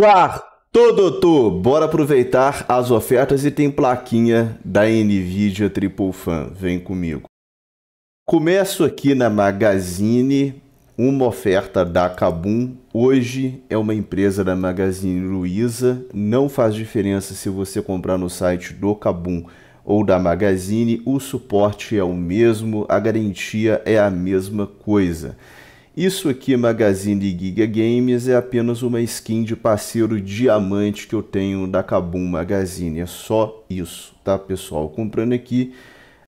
Quarto, doutor! Bora aproveitar as ofertas e tem plaquinha da NVIDIA Triple Fan. Vem comigo. Começo aqui na Magazine, uma oferta da Kabum. Hoje é uma empresa da Magazine Luiza. Não faz diferença se você comprar no site do Kabum ou da Magazine, o suporte é o mesmo, a garantia é a mesma coisa. Isso aqui, Magazine Giga Games, é apenas uma skin de parceiro diamante que eu tenho da Kabum Magazine. É só isso, tá, pessoal? Comprando aqui,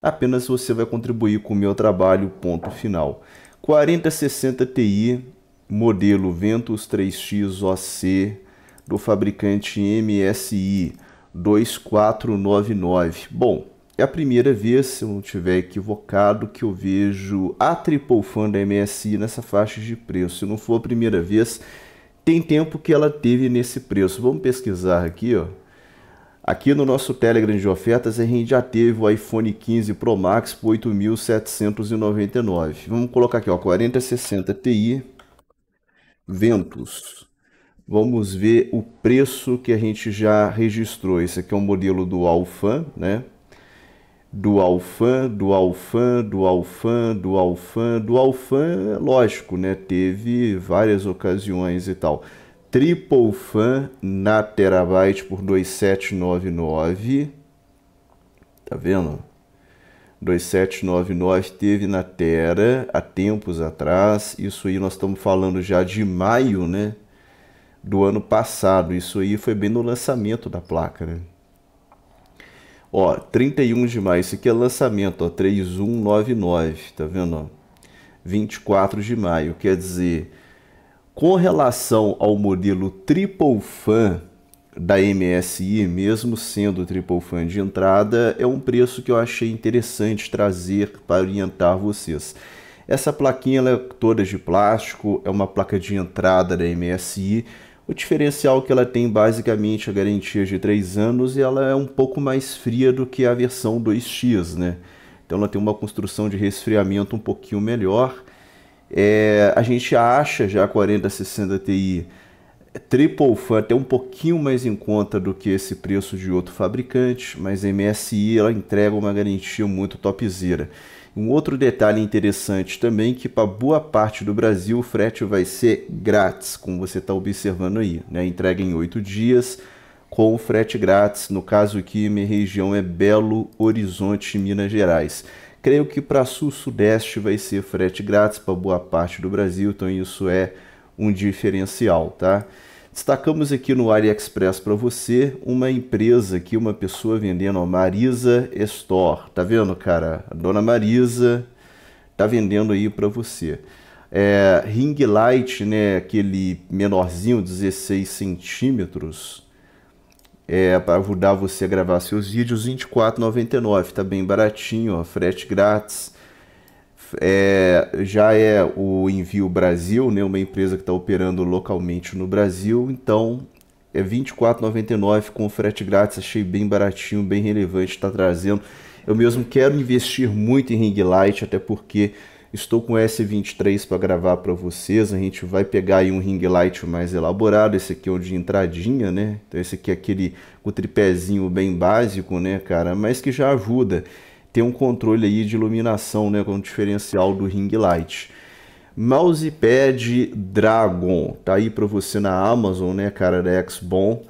apenas você vai contribuir com o meu trabalho, ponto final. 4060 Ti, modelo Ventus 3X OC, do fabricante MSI 2499. Bom, é a primeira vez, se eu não estiver equivocado, que eu vejo a Triple Fan da MSI nessa faixa de preço. Se não for a primeira vez, tem tempo que ela teve nesse preço. Vamos pesquisar aqui, ó. Aqui no nosso Telegram de ofertas, a gente já teve o iPhone 15 Pro Max por 8.799. Vamos colocar aqui, ó, 4060 Ti Ventus. Vamos ver o preço que a gente já registrou. Esse aqui é um modelo do Alfan, né? do Alfan, do Alfan, do Alfan, do Alfan, do Alfan, é lógico, né? Teve várias ocasiões e tal. Triple Fan na Terabyte por 2799. Tá vendo? 2799 teve na Terra há tempos atrás. Isso aí nós estamos falando já de maio, né? Do ano passado. Isso aí foi bem no lançamento da placa, né? Ó, 31 de maio, isso aqui é lançamento, ó, 3199, tá vendo? Ó? 24 de maio, quer dizer, com relação ao modelo triple fan da MSI, mesmo sendo triple fan de entrada, é um preço que eu achei interessante trazer para orientar vocês. Essa plaquinha é toda de plástico, é uma placa de entrada da MSI, o diferencial é que ela tem basicamente a garantia de 3 anos e ela é um pouco mais fria do que a versão 2X, né? Então ela tem uma construção de resfriamento um pouquinho melhor. É, a gente acha já a 4060 Ti Triple Fan até um pouquinho mais em conta do que esse preço de outro fabricante, mas a MSI ela entrega uma garantia muito topzera. Um outro detalhe interessante também que para boa parte do Brasil o frete vai ser grátis, como você está observando aí, né? Entrega em oito dias com frete grátis. No caso aqui, minha região é Belo Horizonte, Minas Gerais. Creio que para sul-sudeste vai ser frete grátis para boa parte do Brasil, então isso é um diferencial, tá? Destacamos aqui no AliExpress para você uma empresa aqui, uma pessoa vendendo, a Marisa Store. Tá vendo, cara? A dona Marisa tá vendendo aí para você. É, ring light, né? Aquele menorzinho, 16 centímetros. É, para ajudar você a gravar seus vídeos, 24,99. Tá bem baratinho, ó, frete grátis é, já é o Envio Brasil, né, uma empresa que está operando localmente no Brasil, então é R$ 24,99 com frete grátis, achei bem baratinho, bem relevante, está trazendo. Eu mesmo quero investir muito em ring light, até porque estou com S23 para gravar para vocês, a gente vai pegar aí um ring light mais elaborado, esse aqui é o de entradinha, né? Então esse aqui é aquele com tripézinho bem básico, né, cara, mas que já ajuda ter um controle aí de iluminação, né, com diferencial do Ring Light. Mousepad Dragon, tá aí para você na Amazon, né, cara, da bom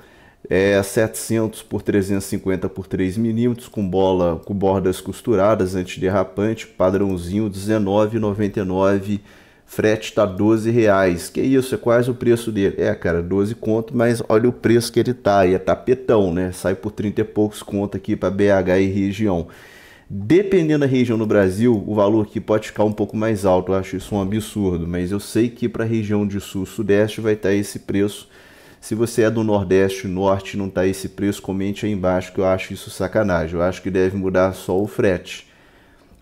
É 700 por 350 por 3 milímetros com bola com bordas costuradas, antiderrapante, padrãozinho 19,99. Frete tá 12 reais. Que isso, é quase o preço dele. É, cara, 12 conto, mas olha o preço que ele tá, e é tapetão, né? Sai por 30 e poucos conto aqui para BH e região. Dependendo da região do Brasil, o valor aqui pode ficar um pouco mais alto. Eu acho isso um absurdo, mas eu sei que para a região de sul sudeste vai estar tá esse preço. Se você é do Nordeste Norte não está esse preço, comente aí embaixo que eu acho isso sacanagem. Eu acho que deve mudar só o frete.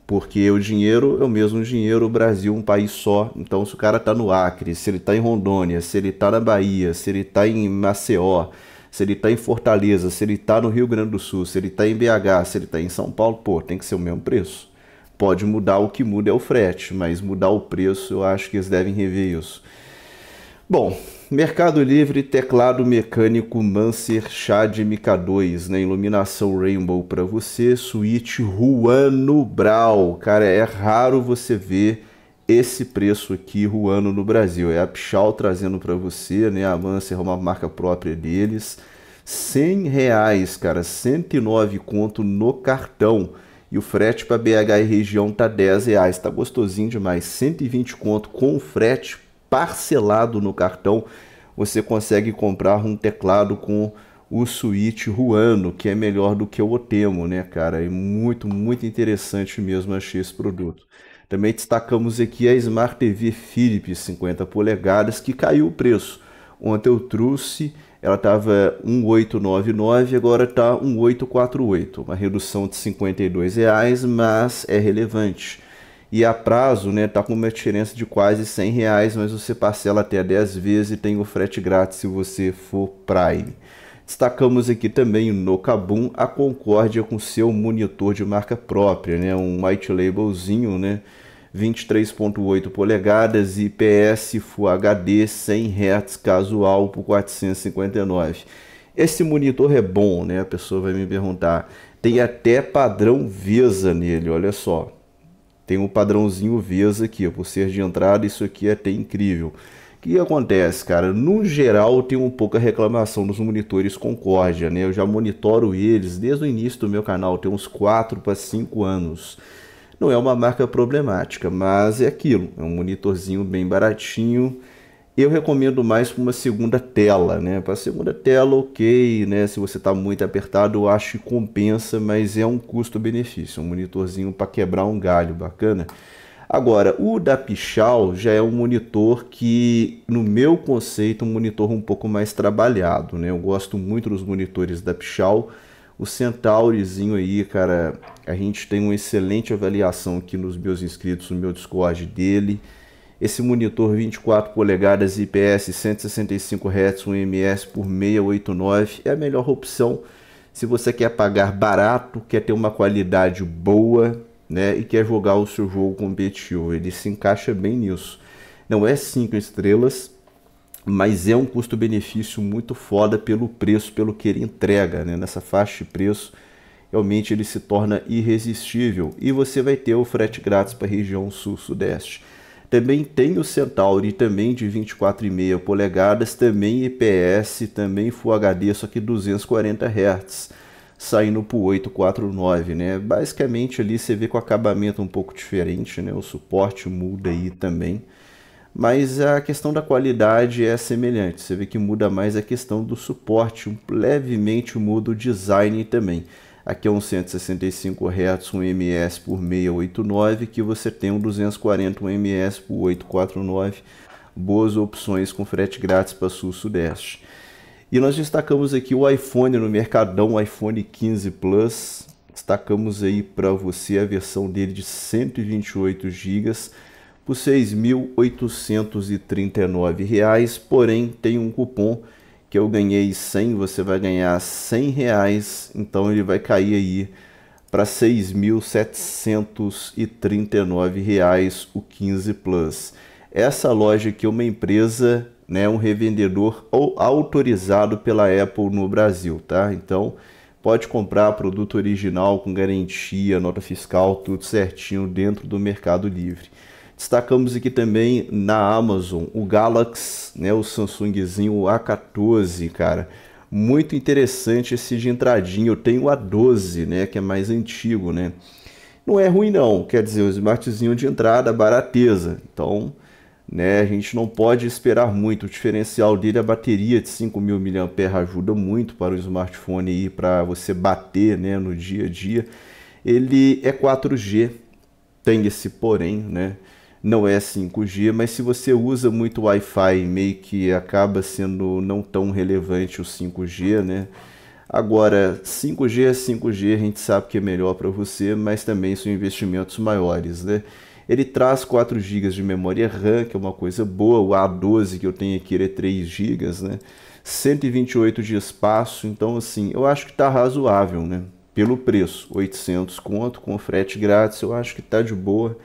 Porque o dinheiro é o mesmo dinheiro, o Brasil é um país só. Então, se o cara está no Acre, se ele está em Rondônia, se ele está na Bahia, se ele está em Maceió, se ele está em Fortaleza, se ele está no Rio Grande do Sul, se ele está em BH, se ele está em São Paulo, pô, tem que ser o mesmo preço. Pode mudar, o que muda é o frete, mas mudar o preço, eu acho que eles devem rever isso. Bom, Mercado Livre, teclado mecânico Manser Chad MK2, na né? iluminação Rainbow para você, suíte Juano Brau. Cara, é raro você ver esse preço aqui ruando no Brasil. É a Pichal trazendo para você, né? A Avancer, uma marca própria deles. 100 reais, cara, 109 conto no cartão. E o frete para BH e região tá 10 reais. Tá gostosinho demais. 120 conto com o frete parcelado no cartão. Você consegue comprar um teclado com o Switch Ruano, que é melhor do que o Otemo, né, cara? É muito, muito interessante mesmo achei esse produto. Também destacamos aqui a Smart TV Philips 50 polegadas, que caiu o preço. Ontem eu trouxe, ela estava 1899, agora está 1848, uma redução de 52 reais, mas é relevante. E a prazo, né, tá com uma diferença de quase 100 reais, mas você parcela até 10 vezes e tem o frete grátis se você for Prime. Destacamos aqui também no Kabum a Concórdia com seu monitor de marca própria, né? um white labelzinho, né? 23.8 polegadas, IPS Full HD 100 Hz casual por 459. Esse monitor é bom, né? A pessoa vai me perguntar. Tem até padrão VESA nele, olha só. Tem um padrãozinho VESA aqui, por ser de entrada, isso aqui é até incrível. O que acontece, cara? No geral, eu tenho um pouca reclamação dos monitores Concórdia, né? Eu já monitoro eles desde o início do meu canal, tem uns 4 para 5 anos. Não é uma marca problemática, mas é aquilo, é um monitorzinho bem baratinho. Eu recomendo mais para uma segunda tela, né? Para segunda tela, ok, né? Se você está muito apertado, eu acho que compensa, mas é um custo-benefício, um monitorzinho para quebrar um galho, bacana. Agora, o da Pichal já é um monitor que, no meu conceito, é um monitor um pouco mais trabalhado, né? Eu gosto muito dos monitores da Pichal. O Centaurizinho aí, cara, a gente tem uma excelente avaliação aqui nos meus inscritos no meu Discord dele. Esse monitor 24 polegadas IPS 165 Hz, 1 ms por 689 é a melhor opção se você quer pagar barato, quer ter uma qualidade boa né, e quer jogar o seu jogo competitivo. Ele se encaixa bem nisso. Não é 5 estrelas, mas é um custo-benefício muito foda pelo preço, pelo que ele entrega. Né? Nessa faixa de preço, realmente ele se torna irresistível. E você vai ter o frete grátis para a região sul-sudeste. Também tem o Centauri, também de 24,5 polegadas, também IPS, também Full HD, só que 240 Hz saindo para o 849, né? Basicamente ali você vê com o acabamento é um pouco diferente, né? O suporte muda aí também. Mas a questão da qualidade é semelhante. Você vê que muda mais a questão do suporte, levemente muda o design também. Aqui é um 165 Hz, um ms por 689, que você tem um 240 um ms por 849. Boas opções com frete grátis para sul-sudeste. E nós destacamos aqui o iPhone no Mercadão, iPhone 15 Plus. Destacamos aí para você a versão dele de 128 GB por R$ 6.839, porém tem um cupom que eu ganhei 100, você vai ganhar 100 reais, então ele vai cair aí para 6.739 reais o 15 Plus. Essa loja aqui é uma empresa né, um revendedor ou autorizado pela Apple no Brasil, tá? Então pode comprar produto original com garantia, nota fiscal, tudo certinho dentro do Mercado Livre. Destacamos aqui também na Amazon o Galaxy, né, o Samsungzinho A14, cara. Muito interessante esse de entradinha. Eu tenho o A12, né, que é mais antigo, né? Não é ruim não, quer dizer, o smartzinho de entrada, barateza. Então, né? A gente não pode esperar muito. O diferencial dele é a bateria de 5.000 mAh ajuda muito para o smartphone e para você bater né, no dia a dia. Ele é 4G, tem esse porém, né? não é 5G, mas se você usa muito Wi-Fi, meio que acaba sendo não tão relevante o 5G, né? Agora, 5G é 5G, a gente sabe que é melhor para você, mas também são investimentos maiores, né? Ele traz 4 GB de memória RAM, que é uma coisa boa. O A12 que eu tenho aqui é 3 GB, né? 128 de espaço, então assim, eu acho que está razoável, né? Pelo preço, 800 conto, com frete grátis, eu acho que está de boa.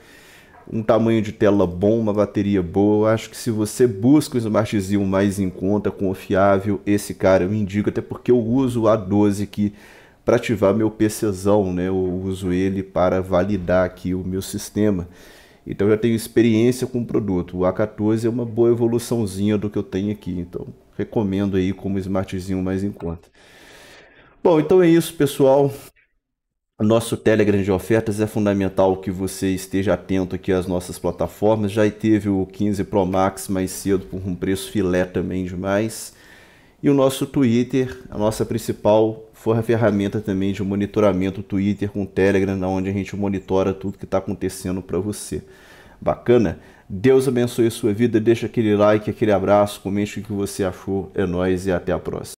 Um tamanho de tela bom, uma bateria boa, eu acho que se você busca um smartzinho mais em conta, confiável, esse cara eu indico, até porque eu uso o A12 aqui para ativar meu PCzão, né? Eu uso ele para validar aqui o meu sistema. Então já tenho experiência com o produto. O A14 é uma boa evoluçãozinha do que eu tenho aqui, então recomendo aí como smartzinho mais em conta. Bom, então é isso, pessoal. Nosso Telegram de ofertas é fundamental que você esteja atento aqui às nossas plataformas. Já teve o 15 Pro Max mais cedo por um preço filé também demais. E o nosso Twitter, a nossa principal ferramenta também de monitoramento, Twitter com Telegram, onde a gente monitora tudo que está acontecendo para você. Bacana? Deus abençoe a sua vida, deixa aquele like, aquele abraço, comente o que você achou. É nóis e até a próxima.